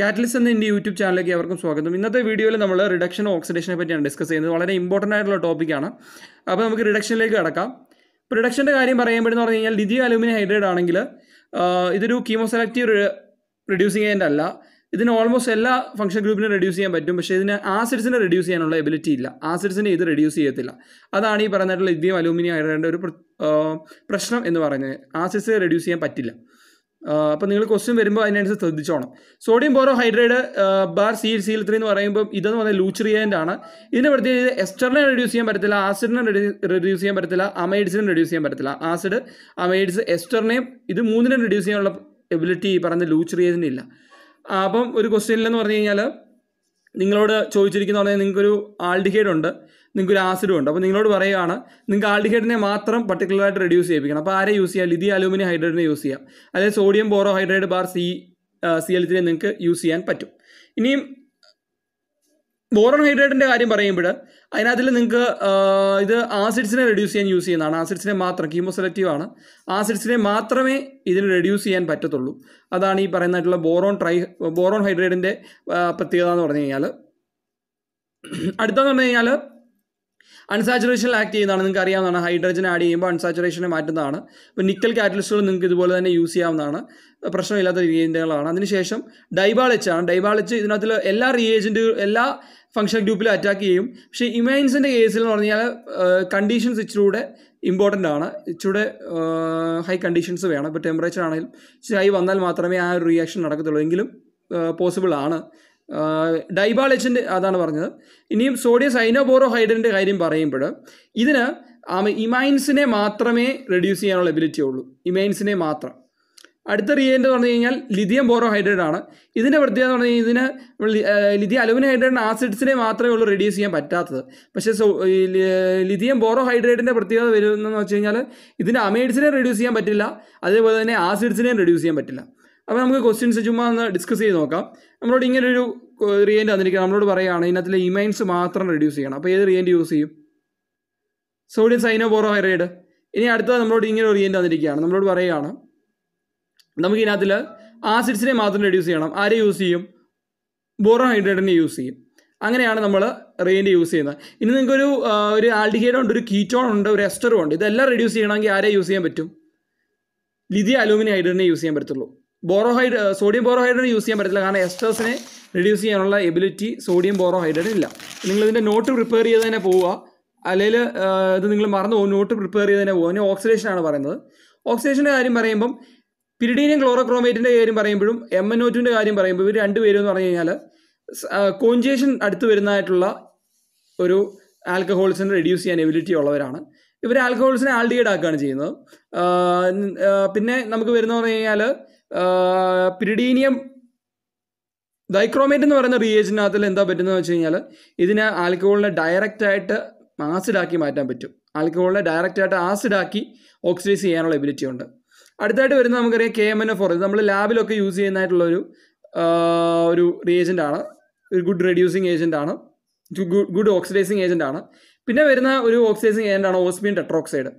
കാറ്റലിസ് എന്ന എൻ്റെ യൂട്യൂബ് ചാനലിലേക്ക് അവർക്കും സ്വാഗതം ഇന്നത്തെ വീഡിയോയിൽ നമ്മൾ റിഡക്ഷൻ ഓക്സിഡേഷനെ പറ്റിയാണ് ഡിസ്കസ് ചെയ്യുന്നത് വളരെ ഇമ്പോർട്ടൻ്റ് ആയിട്ടുള്ള ടോപ്പിക്കാണ് അപ്പോൾ നമുക്ക് റിഡക്ഷനിലേക്ക് കിടക്കാം ഇപ്പോൾ റിഡക്ഷൻ്റെ കാര്യം പറയുമ്പോഴെന്ന് പറഞ്ഞു കഴിഞ്ഞാൽ ലിഥിയം അലൂമിനിയം ഹൈഡ്രൈഡ് ആണെങ്കിൽ ഇതൊരു കീമോസെലക്റ്റീവ് റിഡ്യൂസിങ് ഏജൻ്റ് അല്ല ഇതിന് ഓൾമോസ്റ്റ് എല്ലാ ഫംഗ്ഷൻ ഗ്രൂപ്പിനും റെഡ്യൂസ് ചെയ്യാൻ പറ്റും പക്ഷേ ഇതിന് ആസിഡ്സിനെ റെഡ്യൂസ് ചെയ്യാനുള്ള എബിലിറ്റി ഇല്ല ആസിഡ്സിനെ ഇത് റെഡ്യൂസ് ചെയ്യത്തില്ല അതാണ് ഈ പറഞ്ഞിട്ടുള്ള ലിഥിയം അലൂമിനിയം ഹൈഡ്രേഡിൻ്റെ ഒരു പ്രശ്നം എന്ന് പറയുന്നത് ആസിഡ്സിനെ റെഡ്യൂസ് ചെയ്യാൻ പറ്റില്ല അപ്പോൾ നിങ്ങൾ ക്വസ്റ്റ്യൻ വരുമ്പോൾ അതിനനുസരിച്ച് ശ്രദ്ധിച്ചോണം sodium boro hydride bar C C L three എന്ന് പറയുമ്പോൾ ഇതെന്ന് പറഞ്ഞാൽ ലൂച്രിയൻ്റ് ആണ് ഇതിനെ പ്രത്യേകത ഇത് എസ്റ്ററിനെ റെഡ്യൂസ് ചെയ്യാൻ പറ്റത്തില്ല ആസിഡിനെ റെഡ്യൂസ് ചെയ്യാൻ പറ്റത്തില്ല അമൈഡ്സിനെ റെഡ്യൂസ് ചെയ്യാൻ പറ്റത്തില്ല ആസിഡ് അമൈഡ്സ് എസ്റ്ററിനെയും ഇത് മൂന്നിനെ റെഡ്യൂസ് ചെയ്യാനുള്ള എബിലിറ്റി ഈ പറഞ്ഞ ലൂച്രിയതിന് ഇല്ല അപ്പം ഒരു ക്വസ്റ്റ്യനിലെന്ന് പറഞ്ഞു കഴിഞ്ഞാൽ നിങ്ങളോട് ചോദിച്ചിരിക്കുന്ന പറഞ്ഞാൽ നിങ്ങൾക്കൊരു ആൾഡിഹൈഡ് ഉണ്ട് ഒരു ആസിഡും ഉണ്ട് അപ്പോൾ നിങ്ങളോട് പറയുകയാണ് നിങ്ങൾക്ക് ആൾഡിഹൈഡിനെ മാത്രം പർട്ടിക്കുലറായിട്ട് റെഡ്യൂസ് ചെയ്യിപ്പിക്കണം അപ്പോൾ ആരെ യൂസ് ചെയ്യാം ലിതി അലൂമിനിയം ഹൈഡ്രൈഡിനെ യൂസ് ചെയ്യാം അതായത് sodium boro hydride bar C C എൽത്തിനെ നിങ്ങൾക്ക് യൂസ് ചെയ്യാൻ പറ്റും ഇനിയും ബോറോൺ ഹൈഡ്രേറ്റിൻ്റെ കാര്യം പറയുമ്പോൾ അതിനകത്തിൽ നിങ്ങൾക്ക് ഇത് ആസിഡ്സിനെ റെഡ്യൂസ് ചെയ്യാൻ യൂസ് ചെയ്യുന്നതാണ് ആസിഡ്സിനെ മാത്രം കീമോസെലക്റ്റീവ് ആണ് ആസിഡ്സിനെ മാത്രമേ ഇതിന് റെഡ്യൂസ് ചെയ്യാൻ പറ്റത്തുള്ളൂ അതാണ് ഈ പറയുന്നതായിട്ടുള്ള ബോറോൺ ട്രൈ ബോറോൺ ഹൈഡ്രേറ്റിൻ്റെ പ്രത്യേകത എന്ന് പറഞ്ഞു കഴിഞ്ഞാൽ അടുത്തെന്ന് പറഞ്ഞു കഴിഞ്ഞാൽ അൺസാച്ചുറേഷനിൽ ആക്ട് ചെയ്യുന്നതാണ് നിങ്ങൾക്ക് അറിയാവുന്നതാണ് ഹൈഡ്രജൻ ആഡ് ചെയ്യുമ്പോൾ അൺസാച്ചുറേഷനെ മാറ്റുന്നതാണ് ഇപ്പോൾ നിക്കൽ കാറ്റലിസ്റ്റുകൾ നിങ്ങൾക്ക് ഇതുപോലെ തന്നെ യൂസ് ചെയ്യാവുന്നതാണ് പ്രശ്നമില്ലാത്ത റിയേജൻറ്റുകളാണ് അതിനുശേഷം ഡൈബാളിച്ച് ആണ് ഡൈബാളിച്ച് ഇതിനകത്ത് എല്ലാ റിയേജൻറ്റ് എല്ലാ ഫംഗ്ഷൻ ഗ്രൂപ്പിലും അറ്റാക്ക് ചെയ്യും പക്ഷേ ഇമൈൻസിൻ്റെ കേസിൽ എന്ന് പറഞ്ഞാൽ കണ്ടീഷൻസ് ഇച്ചിലൂടെ ഇമ്പോർട്ടൻ്റ് ആണ് ഇച്ചിലൂടെ ഹൈ കണ്ടീഷൻസ് വേണം ഇപ്പോൾ ടെമ്പറേച്ചർ ആണെങ്കിലും ഇച്ചിരി ഹൈ വന്നാൽ മാത്രമേ ആ ഒരു റിയാക്ഷൻ നടക്കത്തുള്ളൂ എങ്കിലും പോസിബിൾ ആണ് ഡൈബാൾ അതാണ് പറഞ്ഞത് ഇനിയും സോഡിയം സൈനോബോറോ ഹൈഡ്രൻ്റെ കാര്യം പറയുമ്പോൾ ഇതിന് ഇമൈൻസിനെ മാത്രമേ റെഡ്യൂസ് ചെയ്യാനുള്ള എബിലിറ്റി ഉള്ളൂ ഇമൈൻസിനെ മാത്രം അടുത്ത റിയേൻ്റ് എന്ന് പറഞ്ഞു കഴിഞ്ഞാൽ ലിഥിയം ബോറോ ഹൈഡ്രേറ്റ് ആണ് ഇതിൻ്റെ പ്രത്യേകത എന്ന് പറഞ്ഞു കഴിഞ്ഞാൽ ഇതിന് ലിഥിയം അലുമിനിയം ഹൈഡ്രേറ്റ് ആസിഡ്സിനെ മാത്രമേ ഉള്ളൂ റെഡ്യൂസ് ചെയ്യാൻ പറ്റാത്തത് പക്ഷേ ലിഥിയം ബോറോ ഹൈഡ്രേറ്റിൻ്റെ പ്രത്യേകത വരുന്നതെന്ന് വെച്ച് കഴിഞ്ഞാൽ ഇതിൻ്റെ അമൈഡ്സിനെ റെഡ്യൂസ് ചെയ്യാൻ പറ്റില്ല അതേപോലെ തന്നെ ആസിഡ്സിനെയും റെഡ്യൂസ് ചെയ്യാൻ പറ്റില്ല അപ്പോൾ നമുക്ക് ക്വസ്റ്റ്യൻസ് ചുമ്മാ ഒന്ന് ഡിസ്കസ് ചെയ്ത് നോക്കാം നമ്മളോട് ഇങ്ങനെ ഒരു റിയൻറ്റ് തന്നിരിക്കുക നമ്മളോട് പറയുകയാണ് ഇതിനകത്തിലെ ഇമൈൻസ് മാത്രം റെഡ്യൂസ് ചെയ്യണം അപ്പോൾ ഏത് റിയൻറ്റ് യൂസ് ചെയ്യും സോഡിയം ബോറോ സൈനോബോറോഹൈഡ്രേറ്റ് ഇനി അടുത്തത് നമ്മളോട് ഇങ്ങനെ റിയൻറ്റ് തന്നിരിക്കുകയാണ് നമ്മളോട് പറയുകയാണ് നമുക്ക് ഇതിനകത്തിൽ ആസിഡ്സിനെ മാത്രം റെഡ്യൂസ് ചെയ്യണം ആരെ യൂസ് ചെയ്യും ബോറോ ബോറോഹൈഡ്രേറ്റിനെ യൂസ് ചെയ്യും അങ്ങനെയാണ് നമ്മൾ റിയൻറ്റ് യൂസ് ചെയ്യുന്നത് ഇനി നിങ്ങൾക്കൊരു ഒരു ആൽഡിഹൈഡ് ഉണ്ട് ഒരു കീറ്റോൺ ഉണ്ട് ഒരു എസ്റ്ററും ഉണ്ട് ഇതെല്ലാം റെഡ്യൂസ് ചെയ്യണമെങ്കിൽ ആരെ യൂസ് ചെയ്യാൻ പറ്റും ലിതി അലൂമിനി ഹൈഡ്രേറ്റിനെ യൂസ് ചെയ്യാൻ പറ്റത്തുള്ളൂ ബോറോഹൈഡ് സോഡിയം ബോറോഹൈഡ്രേറ്റ് യൂസ് ചെയ്യാൻ പറ്റത്തില്ല കാരണം എസ്റ്റേഴ്സിനെ റിഡ്യൂസ് ചെയ്യാനുള്ള എബിലിറ്റി സോഡിയം ബോറോഹൈഡ്രേറ്റ് ഇല്ല നിങ്ങൾ ഇതിൻ്റെ നോട്ട് പ്രിപ്പയർ ചെയ്ത് തന്നെ പോവുക അല്ലെങ്കിൽ ഇത് നിങ്ങൾ മറന്നു പോകും നോട്ട് പ്രിപ്പയർ ചെയ്ത് തന്നെ പോകും ഓക്സിഡേഷൻ ആണ് പറയുന്നത് ഓക്സിഡേഷൻ്റെ കാര്യം പറയുമ്പം പിരിഡീനിയം ക്ലോറോക്രോമേറ്റിൻ്റെ കാര്യം പറയുമ്പോഴും എം എൻ ഒറ്റിൻ്റെ കാര്യം പറയുമ്പോൾ ഇവർ രണ്ടുപേരും എന്ന് പറഞ്ഞു കഴിഞ്ഞാൽ കോഞ്ചേഷൻ അടുത്ത് വരുന്നതായിട്ടുള്ള ഒരു ആൽക്കഹോൾസിനെ റെഡ്യൂസ് ചെയ്യാൻ എബിലിറ്റി ഉള്ളവരാണ് ഇവർ ആൽക്കഹോൾസിനെ ആൾഡിയേഡ് ആക്കുകയാണ് ചെയ്യുന്നത് പിന്നെ നമുക്ക് വരുന്നതെന്ന് പറഞ്ഞു കഴിഞ്ഞാൽ പിരിഡീനിയം ഡൈക്രോമേറ്റ് എന്ന് പറയുന്ന റിയേജിനകത്തിൽ എന്താ പറ്റുന്നത് വെച്ച് കഴിഞ്ഞാൽ ഇതിനെ ആൽക്കഹോളിനെ ഡയറക്റ്റായിട്ട് ആസിഡാക്കി മാറ്റാൻ പറ്റും ആൽക്കഹോളിനെ ഡയറക്റ്റായിട്ട് ആസിഡാക്കി ഓക്സിഡൈസ് ചെയ്യാനുള്ള എബിലിറ്റി ഉണ്ട് അടുത്തായിട്ട് വരുന്ന നമുക്കറിയാം കെ എം എൻ ഫോർ ഇത് നമ്മൾ ലാബിലൊക്കെ യൂസ് ചെയ്യുന്നതായിട്ടുള്ള ഒരു ഒരു റിയേജൻ്റ് ആണ് ഒരു ഗുഡ് റെഡ്യൂസിങ് ഏജൻ്റ് ആണ് ഗുഡ് ഓക്സിഡൈസിങ് ഏജൻ്റ് ആണ് പിന്നെ വരുന്ന ഒരു ഓക്സിഡൈസിങ് ഏജൻ്റ് ആണ് ഓസ്മിയം ടെട്രോക്സൈഡ്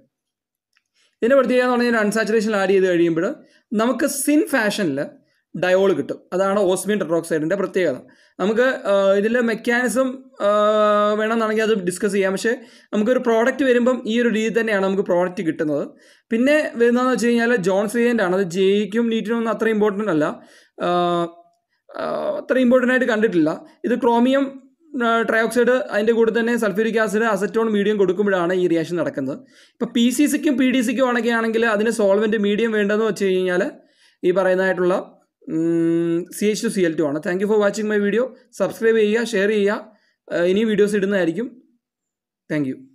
ഇതിൻ്റെ പ്രത്യേകത എന്ന് പറഞ്ഞാൽ അൺസാച്ചുറേഷൻ ആഡ് ചെയ്ത് കഴിയുമ്പോൾ നമുക്ക് സിൻ ഫാഷനിൽ ഡയോൾ കിട്ടും അതാണ് ഓസ്മിൻ ടെട്രോക്സൈഡിൻ്റെ പ്രത്യേകത നമുക്ക് ഇതിൽ മെക്കാനിസം വേണമെന്നാണെങ്കിൽ അത് ഡിസ്കസ് ചെയ്യാം പക്ഷേ നമുക്കൊരു പ്രോഡക്റ്റ് വരുമ്പം ഈ ഒരു രീതി തന്നെയാണ് നമുക്ക് പ്രോഡക്റ്റ് കിട്ടുന്നത് പിന്നെ വരുന്നതെന്ന് വെച്ച് കഴിഞ്ഞാൽ ജോൺസ് ആണ് അത് ജെയ്ക്കും നീറ്റിനും ഒന്നും അത്ര ഇമ്പോർട്ടൻ്റ് അല്ല അത്ര ഇമ്പോർട്ടൻ്റ് ആയിട്ട് കണ്ടിട്ടില്ല ഇത് ക്രോമിയം ഓക്സൈഡ് അതിൻ്റെ കൂടെ തന്നെ സൾഫ്യൂരിക് ആസിഡ് അസറ്റോൺ മീഡിയം കൊടുക്കുമ്പോഴാണ് ഈ റിയാക്ഷൻ നടക്കുന്നത് ഇപ്പോൾ പി സി സിക്കും പി ഡി സിക്കും ആണെങ്കിൽ ആണെങ്കിൽ അതിന് സോൾവെൻ്റ് മീഡിയം വേണ്ടതെന്ന് വെച്ച് കഴിഞ്ഞാൽ ഈ പറയുന്നതായിട്ടുള്ള C H two C L two ആണ് thank you for watching my video subscribe ചെയ്യുക ഷെയർ ചെയ്യുക ഇനി വീഡിയോസ് ഇടുന്നതായിരിക്കും താങ്ക്